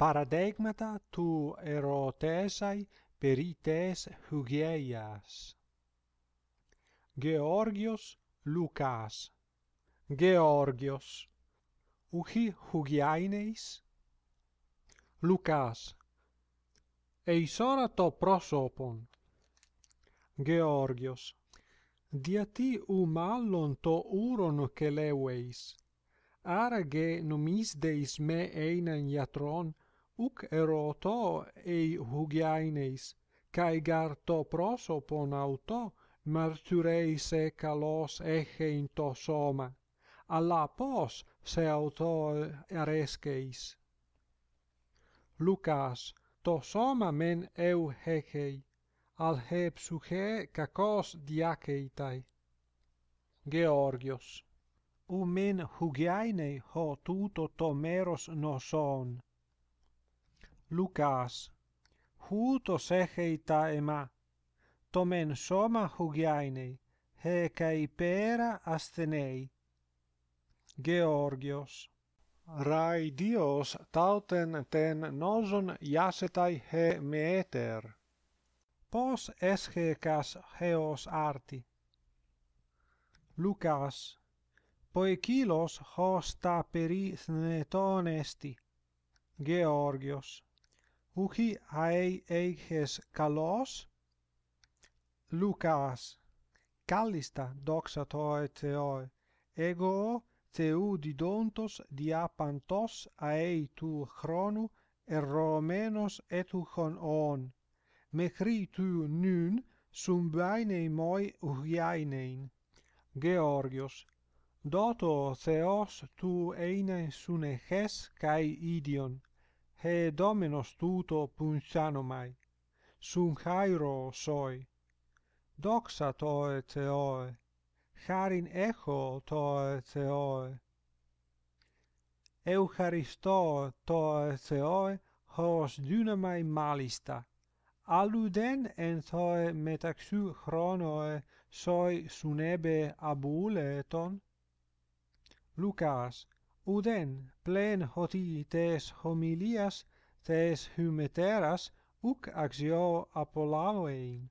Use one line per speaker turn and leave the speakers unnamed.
paradigmata tu erotesai per ites hugieias. Georgios Lucas Georgios Uchi hugiaineis? Lucas Eis to prosopon. Georgios Dia ti u mallon to uron che leueis. Ara ge nomis deis me einan iatron, uc eroto to e hugiaines kai gar to prosopon pon auto marturei se calos in to soma alla pos se auto areskeis lucas to soma men eu hekei al hep suhe kakos diakeitai georgios o men hugiaine ho tuto to meros no son Lucas Hutos egeita ema tomen soma HUGIAINEI, he kai pera astenei Georgios rai dios tauten ten nozon IASETAI he meter pos esgekas heos arti Lucas poekilos hosta peri netonesti Georgios uchi ae eges kalos? lucas callista doxa teoi ego teu didontos dia pantos ae tu chronu e romenos etu on me cri tu nun sum baine moi uriainein georgios doto theos tu einen sune ches kai idion he dominos tuto punchanomai, Sum chairo soi. Doxa toe Theoe, charin echo toe Theoe. Eucharisto toe Theoe hos dynamai malista, aluden en toe metaxu chronoe soi sunebe abuleton. Lucas, uden plen hoti tes homilias tes humeteras uc axio apolavein